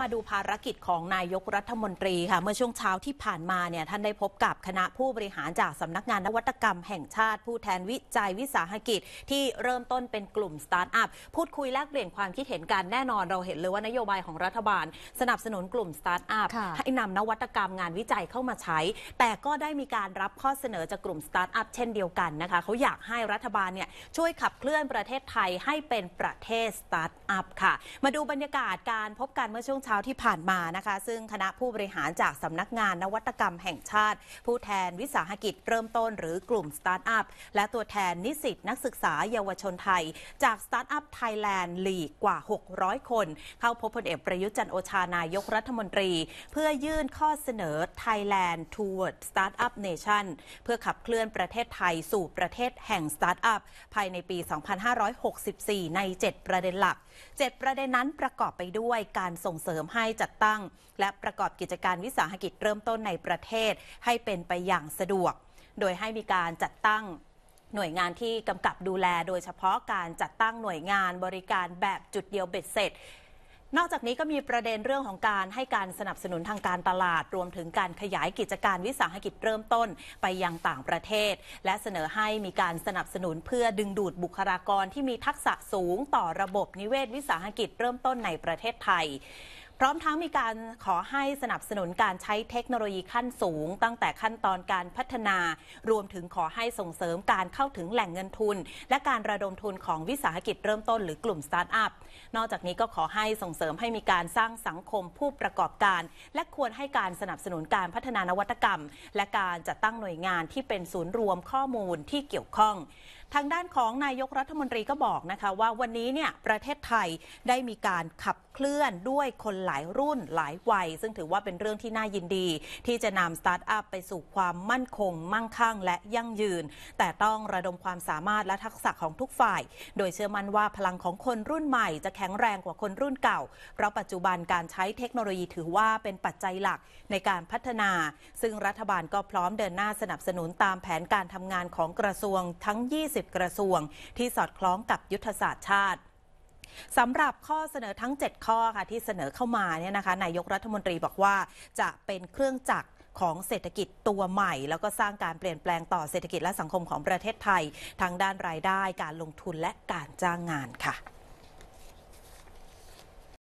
มาดูภารกิจของนายกรัฐมนตรีค่ะเมื่อช่วงเช้าที่ผ่านมาเนี่ยท่านได้พบกับคณะผู้บริหารจากสำนักงานนวัตกรรมแห่งชาติ ผู้แทนวิจัยวิสาหกิจ ที่เริ่มต้นเป็นกลุ่มสตาร์ทอัพ พูดคุยแลกเปลี่ยนความคิดเห็นกัน แน่นอนเราเห็นเลยว่า นโยบายของรัฐบาล สนับสนุนกลุ่มสตาร์ทอัพให้นำนวัตกรรมงานวิจัยเข้ามาใช้ แต่ก็ได้มีการรับข้อเสนอจากกลุ่มสตาร์ทอัพเช่นเดียวกันนะคะเขาอยากให้รัฐบาลเนี่ยช่วยขับเคลื่อนประเทศไทยให้เป็นประเทศสตาร์ทอัพค่ะ มาดูบรรยากาศการพบกันเมื่อช่วงเช้าที่ผ่านมานะคะ ซึ่งคณะผู้บริหารจากสำนักงานนวัตกรรมแห่งชาติ ผู้แทนวิสาหกิจเริ่มต้นหรือกลุ่มสตาร์ทอัพและตัวแทนนิสิตนักศึกษาเยาวชนไทย จากสตาร์ทอัพไทยแลนด์ลีกกว่า 600 คนเข้าพบพลเอกประยุทธ์จันโอชานายกรัฐมนตรี เพื่อยื่นข้อเสนอ Thailand Toward Startup Nation เพื่อขับเคลื่อนประเทศไทยสู่ประเทศแห่งสตาร์ทอัพภายในปี 2564 ใน 7 ประเด็นหลัก 7 ประเด็นนั้นประกอบไปด้วยการส่งเสริมริมให้จัดตั้งและประกอบกิจการวิสาหกิจเริ่มต้นในประเทศให้เป็นไปอย่างสะดวก โดยให้มีการจัดตั้งหน่วยงานที่กำกับดูแล โดยเฉพาะการจัดตั้งหน่วยงานบริการแบบจุดเดียวเบ็ดเสร็จนอกจากนี้ก็มีประเด็นเรื่องของการให้การสนับสนุนทางการตลาด รวมถึงการขยายกิจการวิสาหกิจเริ่มต้นไปยังต่างประเทศ และเสนอให้มีการสนับสนุนเพื่อดึงดูดบุคลากรที่มีทักษะสูงต่อระบบนิเวศวิสาหกิจเริ่มต้นในประเทศไทยพร้อมทั้งมีการขอให้สนับสนุนการใช้เทคโนโลยีขั้นสูง ตั้งแต่ขั้นตอนการพัฒนา รวมถึงขอให้ส่งเสริมการเข้าถึงแหล่งเงินทุน และการระดมทุนของวิสาหกิจเริ่มต้นหรือกลุ่มสตาร์ทอัพ นอกจากนี้ก็ขอให้ส่งเสริมให้มีการสร้างสังคมผู้ประกอบการ และควรให้การสนับสนุนการพัฒนานวัตกรรม และการจัดตั้งหน่วยงานที่เป็นศูนย์รวมข้อมูลที่เกี่ยวข้องทางด้านของนายกรัฐมนตรีก็บอกนะคะว่าวันนี้เนี่ย ประเทศไทยได้มีการขับเคลื่อนด้วยคนหลายรุ่นหลายวัย ซึ่งถือว่าเป็นเรื่องที่น่ายินดี ที่จะนำสตาร์ทอัพไปสู่ความมั่นคง มั่งคั่งและยั่งยืน แต่ต้องระดมความสามารถและทักษะของทุกฝ่าย โดยเชื่อมั่นว่าพลังของคนรุ่นใหม่จะแข็งแรงกว่าคนรุ่นเก่าเพราะปัจจุบันการใช้เทคโนโลยีถือว่าเป็นปัจจัยหลักในการพัฒนา ซึ่งรัฐบาลก็พร้อมเดินหน้าสนับสนุนตามแผนการทำงานของกระทรวงทั้ง 20 2 0กระทรวงที่สอดคล้องกับยุทธศาสตร์ชาติสำหรับข้อเสนอทั้ง 7 ข้อค่ะที่เสนอเข้ามาเนี่ยนะคะนายกรัฐมนตรีบอกว่า จะเป็นเครื่องจักรของเศรษฐกิจตัวใหม่ แล้วก็สร้างการเปลี่ยนแปลงต่อเศรษฐกิจและสังคมของประเทศไทยทางด้านรายได้การลงทุนและการจ้างงานค่ะ